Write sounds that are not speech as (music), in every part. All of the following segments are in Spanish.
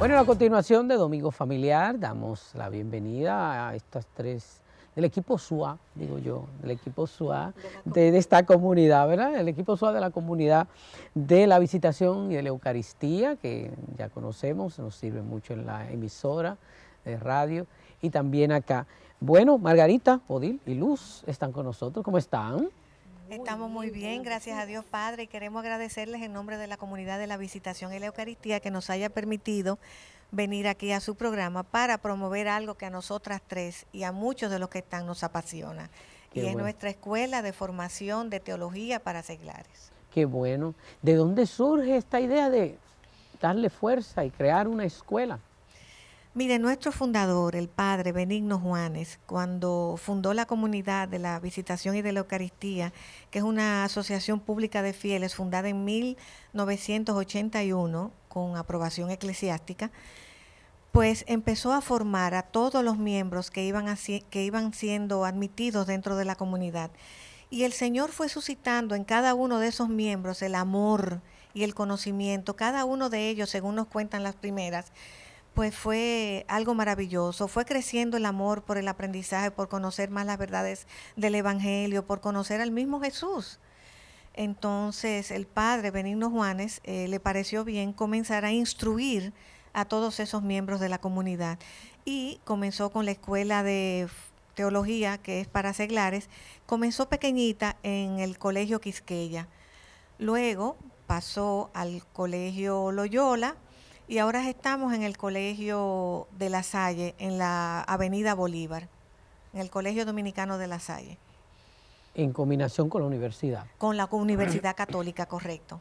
Bueno, a continuación de Domingo Familiar, damos la bienvenida a estas tres del equipo SUA, digo yo, del equipo SUA de, esta comunidad, ¿verdad? El equipo SUA de la comunidad de la visitación y de la Eucaristía, que ya conocemos, nos sirve mucho en la emisora de radio y también acá. Bueno, Margarita, Odil y Luz están con nosotros. ¿Cómo están? Estamos muy bien, gracias a Dios Padre, y queremos agradecerles en nombre de la comunidad de la Visitación y la Eucaristía que nos haya permitido venir aquí a su programa para promover algo que a nosotras tres y a muchos de los que están nos apasiona. y es nuestra escuela de formación de teología para seglares. Qué bueno. ¿De dónde surge esta idea de darle fuerza y crear una escuela? Mire, nuestro fundador, el padre Benigno Juanes, cuando fundó la comunidad de la Visitación y de la Eucaristía, que es una asociación pública de fieles fundada en 1981 con aprobación eclesiástica, pues empezó a formar a todos los miembros que iban, que iban siendo admitidos dentro de la comunidad. Y el Señor fue suscitando en cada uno de esos miembros el amor y el conocimiento, cada uno de ellos, según nos cuentan las primeras, pues fue algo maravilloso, fue creciendo el amor por el aprendizaje, por conocer más las verdades del Evangelio, por conocer al mismo Jesús. Entonces el padre Benigno Juanes eh, le pareció bien comenzar a instruir a todos esos miembros de la comunidad y comenzó con la escuela de teología que es para seglares, comenzó pequeñita en el colegio Quisqueya. Luego pasó al colegio Loyola, y ahora estamos en el Colegio de La Salle, en la Avenida Bolívar, en el Colegio Dominicano de La Salle. En combinación con la universidad. Con la Universidad Católica, correcto.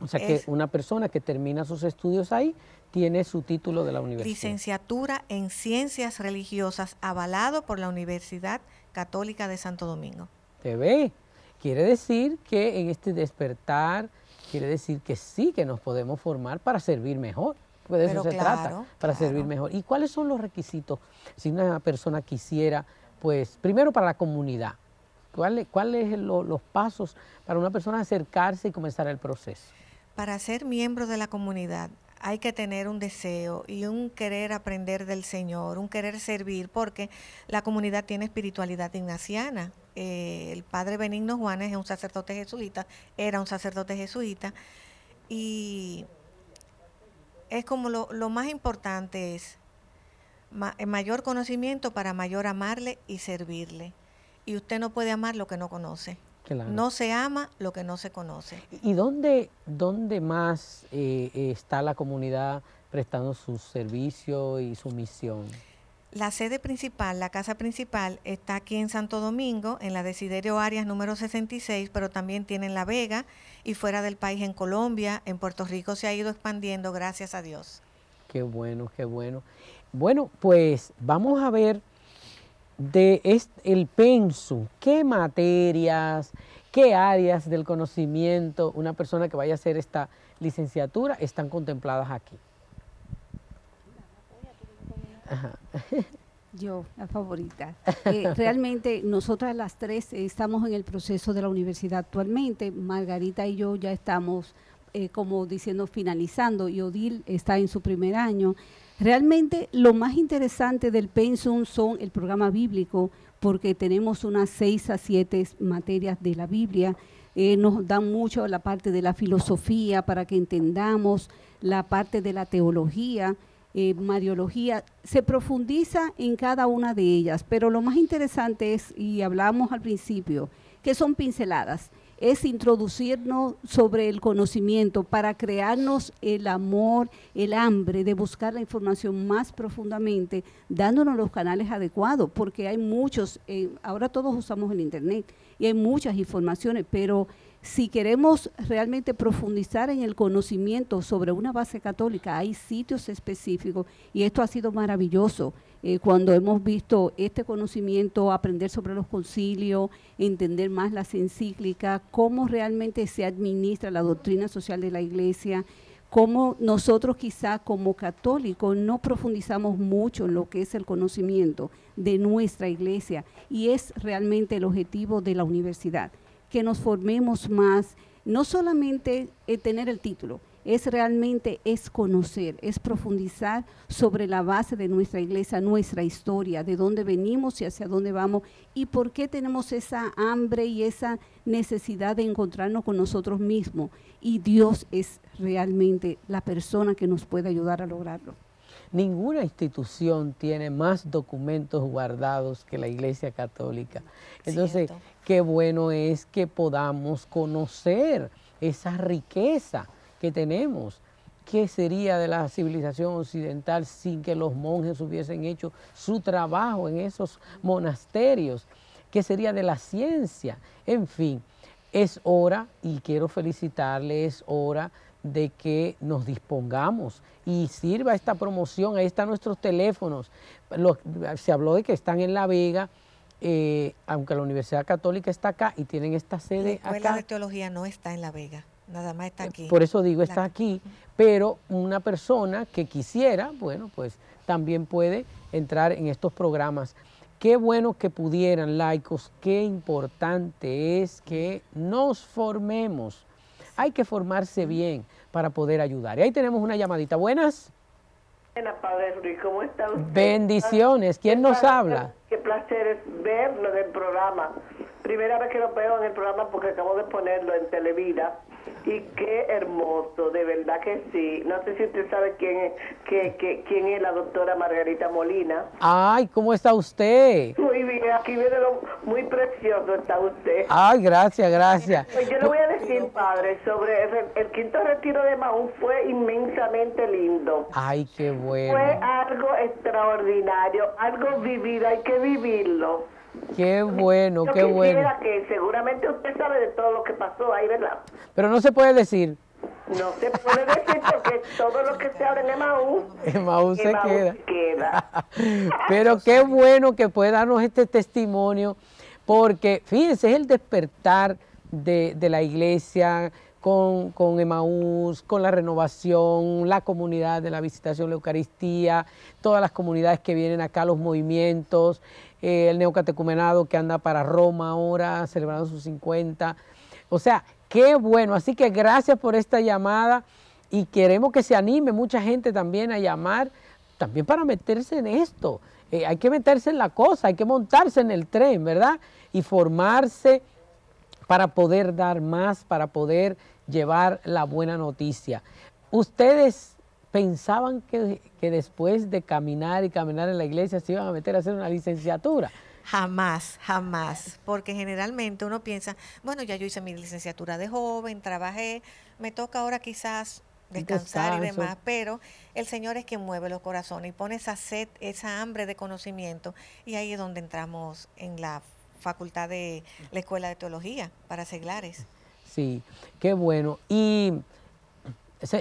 o sea que una persona que termina sus estudios ahí tiene su título de la universidad. Licenciatura en Ciencias Religiosas, avalado por la Universidad Católica de Santo Domingo. ¿Te ve? Quiere decir que en este despertar, quiere decir que sí, que nos podemos formar para servir mejor de eso se trata, para servir mejor. ¿Y cuáles son los requisitos si una persona quisiera, pues, primero para la comunidad? ¿Cuáles son los pasos para una persona acercarse y comenzar el proceso? Para ser miembro de la comunidad hay que tener un deseo y un querer aprender del Señor, un querer servir, porque la comunidad tiene espiritualidad ignaciana. Eh, el padre Benigno Juanes es un sacerdote jesuita, era un sacerdote jesuita, y es como lo, lo más importante es eh, mayor conocimiento para mayor amarle y servirle. Y usted no puede amar lo que no conoce. No se ama lo que no se conoce. ¿Y dónde, dónde más eh, eh, está la comunidad prestando su servicio y su misión? la sede principal, la casa principal, está aquí en Santo Domingo, en la Desiderio Arias número 66, pero también tiene en La Vega y fuera del país en Colombia, en Puerto Rico se ha ido expandiendo, gracias a Dios. Qué bueno, qué bueno. Bueno, pues vamos a ver de el pensum, qué materias, qué áreas del conocimiento una persona que vaya a hacer esta licenciatura están contempladas aquí. Yo, la favorita. Eh, (laughs) realmente nosotras las tres estamos en el proceso de la universidad actualmente. Margarita y yo ya estamos, eh, como diciendo, finalizando y Odil está en su primer año. Realmente lo más interesante del Pensum son el programa bíblico, porque tenemos unas seis a siete materias de la Biblia. Eh, nos dan mucho la parte de la filosofía para que entendamos la parte de la teología eh, Mariología, se profundiza en cada una de ellas, pero lo más interesante es, y hablamos al principio, que son pinceladas, es introducirnos sobre el conocimiento para crearnos el amor, el hambre de buscar la información más profundamente, dándonos los canales adecuados, porque hay muchos, eh, ahora todos usamos el Internet y hay muchas informaciones, pero si queremos realmente profundizar en el conocimiento sobre una base católica, hay sitios específicos y esto ha sido maravilloso eh, cuando hemos visto este conocimiento, aprender sobre los concilios, entender más las encíclicas, cómo realmente se administra la doctrina social de la Iglesia cómo nosotros quizá como católicos no profundizamos mucho en lo que es el conocimiento de nuestra iglesia y es realmente el objetivo de la universidad que nos formemos más, no solamente eh, tener el título, es realmente es conocer, es profundizar sobre la base de nuestra iglesia, nuestra historia, de dónde venimos y hacia dónde vamos y por qué tenemos esa hambre y esa necesidad de encontrarnos con nosotros mismos. Y Dios es realmente la persona que nos puede ayudar a lograrlo. Ninguna institución tiene más documentos guardados que la Iglesia Católica. Entonces, qué bueno es que podamos conocer esa riqueza que tenemos. ¿Qué sería de la civilización occidental sin que los monjes hubiesen hecho su trabajo en esos monasterios? ¿Qué sería de la ciencia? En fin, es hora, y quiero felicitarle, es hora de que nos dispongamos y sirva esta promoción. Ahí están nuestros teléfonos. se habló de que están en La Vega. Eh, aunque la Universidad Católica está acá y tienen esta sede la escuela de teología no está en La Vega, nada más está eh, aquí. Por eso digo, está aquí, pero una persona que quisiera, bueno, pues también puede entrar en estos programas. Qué bueno que pudieran, laicos, qué importante es que nos formemos. Hay que formarse bien para poder ayudar. Y ahí tenemos una llamadita. Buenas. Padre ¿cómo está Bendiciones, ¿quién nos habla? Qué placer es verlo en el programa. Primera vez que lo veo en el programa porque acabo de ponerlo en Televida. Y qué hermoso, de verdad que sí. No sé si usted sabe quién es, quién es la doctora Margarita Molina. Ay, ¿cómo está usted? Muy bien, aquí viene lo muy precioso está usted. Ay, gracias, gracias. Pues yo le voy a decir, padre, sobre el, quinto retiro de Mahón fue inmensamente lindo. Ay, qué bueno. Fue algo extraordinario, algo vivido, hay que vivirlo. Qué bueno, qué bueno. que seguramente usted sabe de todo lo que pasó ahí, ¿verdad? Pero no se puede decir. No se puede decir porque todo lo que se habla en Emaús, (laughs) Emaús se queda. (laughs) Pero qué bueno que puede darnos este testimonio, porque fíjense, es el despertar de, la iglesia con, con Emaús, con la renovación, la comunidad de la visitación, la Eucaristía, todas las comunidades que vienen acá, los movimientos, eh, el neocatecumenado que anda para Roma ahora, celebrando sus 50. O sea, qué bueno. Así que gracias por esta llamada y queremos que se anime mucha gente también a llamar, también para meterse en esto. Eh, hay que meterse en la cosa, hay que montarse en el tren, ¿verdad? Y formarse para poder dar más, para poder llevar la buena noticia. Ustedes pensaban que, después de caminar y caminar en la iglesia se iban a meter a hacer una licenciatura. Jamás, jamás, porque generalmente uno piensa, bueno, ya yo hice mi licenciatura de joven, trabajé, me toca ahora quizás descansar y ah, demás, pero el Señor es quien mueve los corazones y pone esa sed, esa hambre de conocimiento, y ahí es donde entramos en la facultad de la Escuela de Teología para Seglares. Sí, qué bueno. Y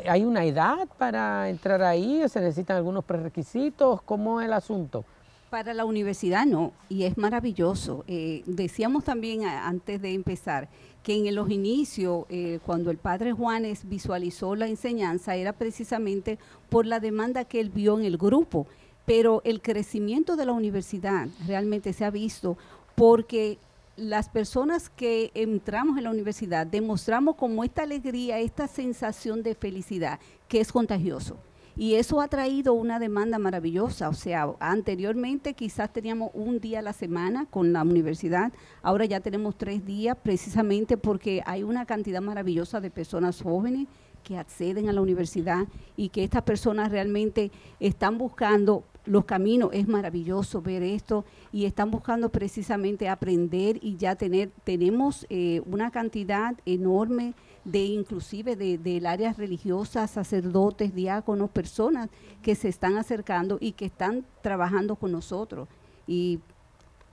¿Hay una edad para entrar ahí? ¿Se necesitan algunos prerequisitos? ¿Cómo es el asunto? Para la universidad no, y es maravilloso. Eh, decíamos también antes de empezar que en los inicios, eh, cuando el padre Juanes visualizó la enseñanza, era precisamente por la demanda que él vio en el grupo, pero el crecimiento de la universidad realmente se ha visto porque las personas que entramos en la universidad demostramos como esta alegría, esta sensación de felicidad que es contagioso. Y eso ha traído una demanda maravillosa. O sea, anteriormente quizás teníamos un día a la semana con la universidad, ahora ya tenemos tres días precisamente porque hay una cantidad maravillosa de personas jóvenes que acceden a la universidad y que estas personas realmente están buscando los caminos. Es maravilloso ver esto y están buscando precisamente aprender y ya tener, tenemos eh, una cantidad enorme de inclusive de, de áreas religiosas, sacerdotes, diáconos, personas que se están acercando y que están trabajando con nosotros. Y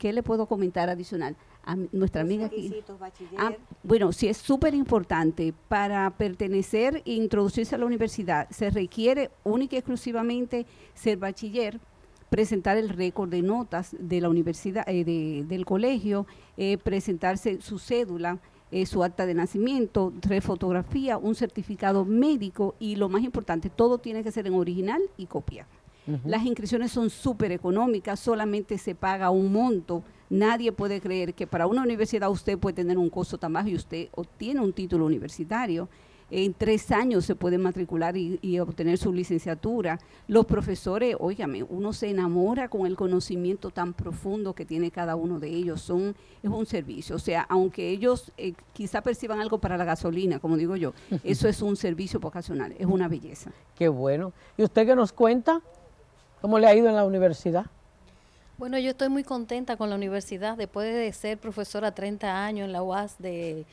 ¿Qué le puedo comentar adicional? A nuestra amiga aquí. bachiller? Ah, bueno, sí es súper importante. Para pertenecer e introducirse a la universidad se requiere única y exclusivamente ser bachiller, presentar el récord de notas de la universidad, eh, de, del colegio, eh, presentarse su cédula, eh, su acta de nacimiento, tres fotografías, un certificado médico y lo más importante, todo tiene que ser en original y copia. Las inscripciones son súper económicas, solamente se paga un monto. Nadie puede creer que para una universidad usted puede tener un costo tan bajo y usted obtiene un título universitario. En tres años se puede matricular y, obtener su licenciatura. Los profesores, óigame, uno se enamora con el conocimiento tan profundo que tiene cada uno de ellos. Son, es un servicio. O sea, aunque ellos eh, quizá perciban algo para la gasolina, como digo yo, (laughs) eso es un servicio vocacional, es una belleza. Qué bueno. ¿Y usted qué nos cuenta? ¿Cómo le ha ido en la universidad? Bueno, yo estoy muy contenta con la universidad. Después de ser profesora 30 años en la UAS de,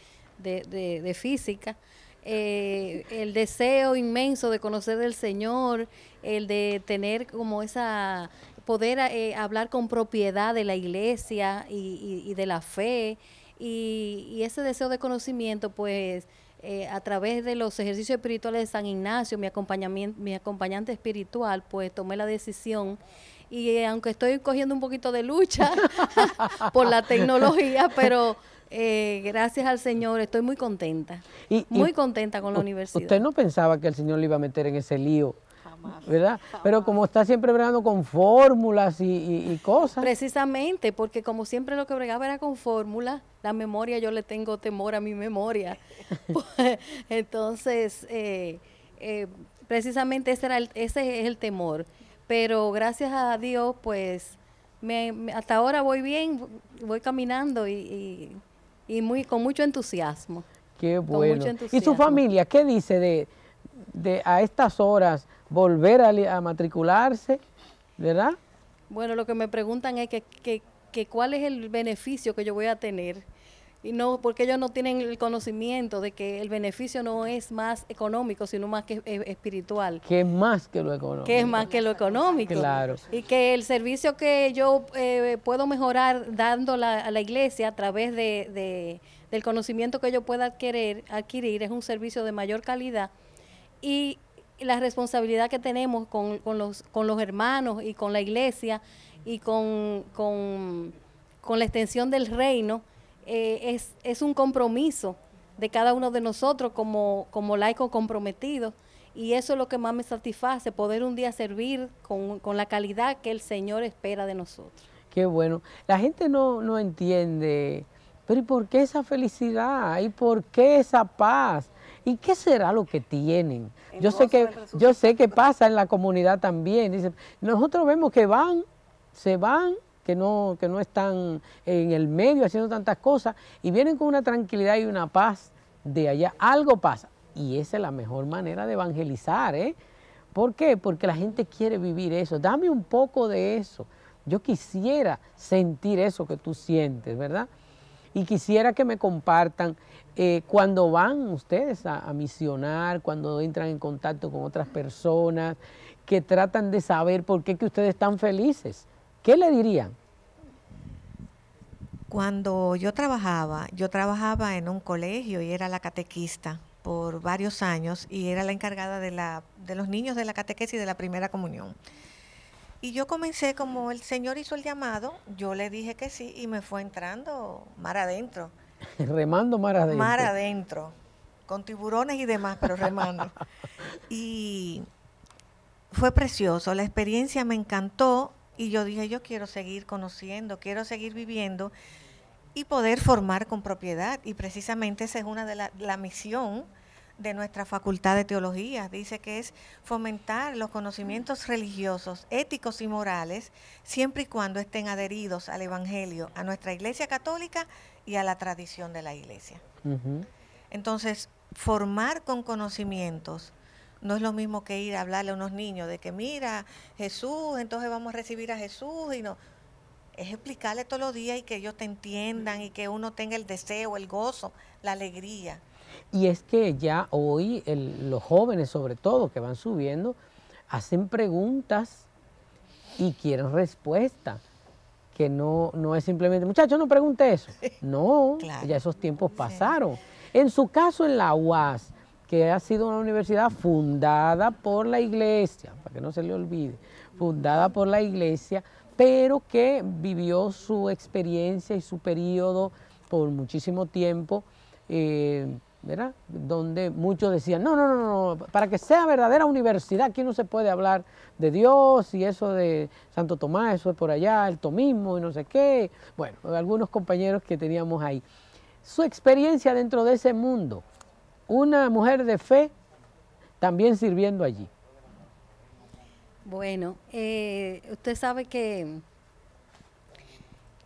física, eh, el deseo inmenso de conocer del Señor, el de tener como esa poder eh, hablar con propiedad de la iglesia y, de la fe y ese deseo de conocimiento, pues eh, a través de los ejercicios espirituales de San Ignacio, mi, acompañamiento, mi acompañante espiritual, pues tomé la decisión y eh, aunque estoy cogiendo un poquito de lucha (laughs) por la tecnología, pero eh, gracias al Señor estoy muy contenta, muy contenta con la universidad. ¿Usted no pensaba que el Señor le iba a meter en ese lío ¿Verdad? Pero como está siempre bregando con fórmulas y, cosas. Precisamente, porque como siempre lo que bregaba era con fórmulas, la memoria, yo le tengo temor a mi memoria. (laughs) (laughs) Entonces, eh, eh, precisamente ese, era ese es el temor. Pero gracias a Dios, pues, hasta ahora voy bien, voy caminando y, muy, con mucho entusiasmo. Qué bueno. ¿Y su familia qué dice de, de a estas horas volver a, matricularse, ¿verdad? Bueno, lo que me preguntan es que, cuál es el beneficio que yo voy a tener y no porque ellos no tienen el conocimiento de que el beneficio no es más económico sino más que espiritual que es más que lo económico que es más que lo económico claro y que el servicio que yo eh, puedo mejorar dando a la iglesia a través de, de, del conocimiento que yo pueda adquirir adquirir es un servicio de mayor calidad y la responsabilidad que tenemos con, con, los, hermanos y con la iglesia y con, con, la extensión del reino eh, es, es un compromiso de cada uno de nosotros como, como laicos comprometido Y eso es lo que más me satisface, poder un día servir con, la calidad que el Señor espera de nosotros. Qué bueno. La gente no, no entiende, pero ¿y por qué esa felicidad? ¿Y por qué esa paz? ¿Y qué será lo que tienen? Yo sé que, yo sé pasa en la comunidad también. Dice, nosotros vemos que van, se van, que no, que no están en el medio haciendo tantas cosas y vienen con una tranquilidad y una paz de allá. Algo pasa. Y esa es la mejor manera de evangelizar, ¿eh? ¿Por qué? Porque la gente quiere vivir eso. Dame un poco de eso. Yo quisiera sentir eso que tú sientes, ¿verdad? Y quisiera que me compartan eh, cuando van ustedes a, misionar, cuando entran en contacto con otras personas que tratan de saber por qué que ustedes están felices. ¿Qué le dirían? Cuando yo trabajaba, yo trabajaba en un colegio y era la catequista por varios años y era la encargada de, la, de los niños de la catequesis de la primera comunión. Y yo comencé como el Señor hizo el llamado, yo le dije que sí y me fue entrando mar adentro. (laughs) remando mar adentro. Mar adentro, con tiburones y demás, pero remando. (laughs) y fue precioso, la experiencia me encantó y yo dije, yo quiero seguir conociendo, quiero seguir viviendo y poder formar con propiedad. Y precisamente esa es una de la, la misión de nuestra Facultad de Teología. Dice que es fomentar los conocimientos religiosos, éticos y morales, siempre y cuando estén adheridos al Evangelio, a nuestra Iglesia Católica y a la tradición de la Iglesia. Entonces, formar con conocimientos no es lo mismo que ir a hablarle a unos niños de que mira Jesús, entonces vamos a recibir a Jesús y no. Es explicarle todos los días y que ellos te entiendan y que uno tenga el deseo, el gozo, la alegría y es que ya hoy los jóvenes sobre todo que van subiendo hacen preguntas y quieren respuesta, que no, no es simplemente, muchachos, no pregunte eso. (laughs) No, ya esos tiempos pasaron. En su caso, en la UAS, que ha sido una universidad fundada por la iglesia, para que no se le olvide, fundada por la iglesia, pero que vivió su experiencia y su periodo por muchísimo tiempo eh, ¿verdad? Donde muchos decían, no, no, no, no, para que sea verdadera universidad aquí no se puede hablar de Dios y eso de Santo Tomás, eso es por allá, el tomismo y no sé qué. Bueno, algunos compañeros que teníamos ahí. Su experiencia dentro de ese mundo, una mujer de fe también sirviendo allí. Bueno, eh, usted sabe que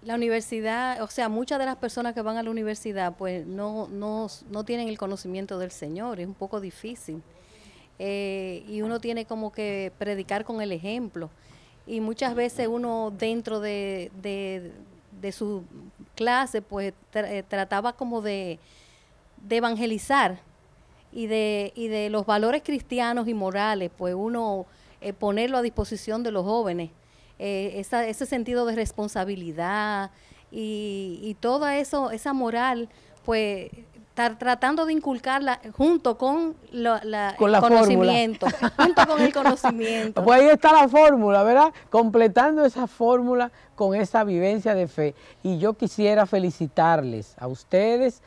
la universidad, o sea, muchas de las personas que van a la universidad pues no, no, tienen el conocimiento del Señor, es un poco difícil. Eh, y uno tiene como que predicar con el ejemplo. Y muchas veces uno dentro de, su clase pues eh, trataba como de, evangelizar y de, y de los valores cristianos y morales, pues uno eh, ponerlo a disposición de los jóvenes eh, ese sentido de responsabilidad y, y toda eso, esa moral, pues estar tratando de inculcarla junto con, la, el conocimiento, junto con el conocimiento. (laughs) Pues ahí está la fórmula, ¿verdad? Completando esa fórmula con esa vivencia de fe. Y yo quisiera felicitarles a ustedes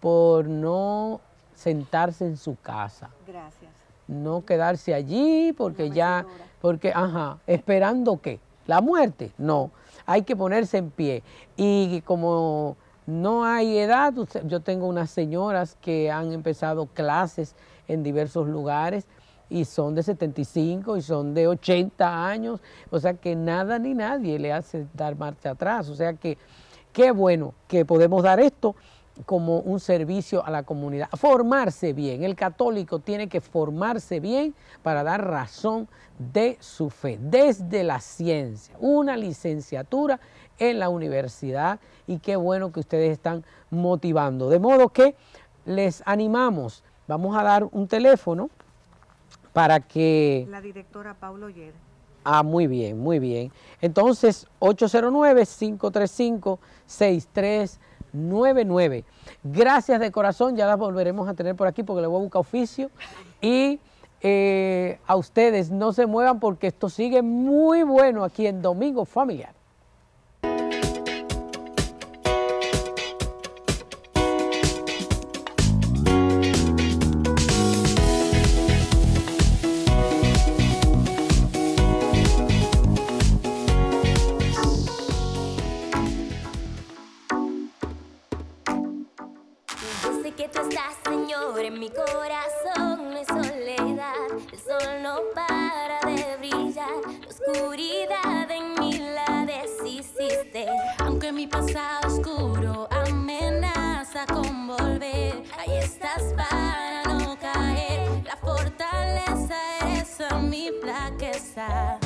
por no sentarse en su casa. Gracias. No quedarse allí porque ya, porque, ajá, esperando qué la muerte, no, hay que ponerse en pie. Y como no hay edad, yo tengo unas señoras que han empezado clases en diversos lugares y son de 75 y son de 80 años, o sea que nada ni nadie le hace dar marcha atrás, o sea que qué bueno que podemos dar esto como un servicio a la comunidad. Formarse bien, el católico tiene que formarse bien para dar razón de su fe, desde la ciencia, una licenciatura en la universidad y qué bueno que ustedes están motivando. De modo que les animamos, vamos a dar un teléfono para que... La directora Paulo Ah, muy bien, muy bien. Entonces, 809-535-63. 99. Gracias de corazón, ya las volveremos a tener por aquí porque le voy a buscar oficio. Y eh, a ustedes no se muevan porque esto sigue muy bueno aquí en Domingo Familiar. oscuro, amenaza con volver. Ahí estás para no caer. La fortaleza eres mi flaqueza.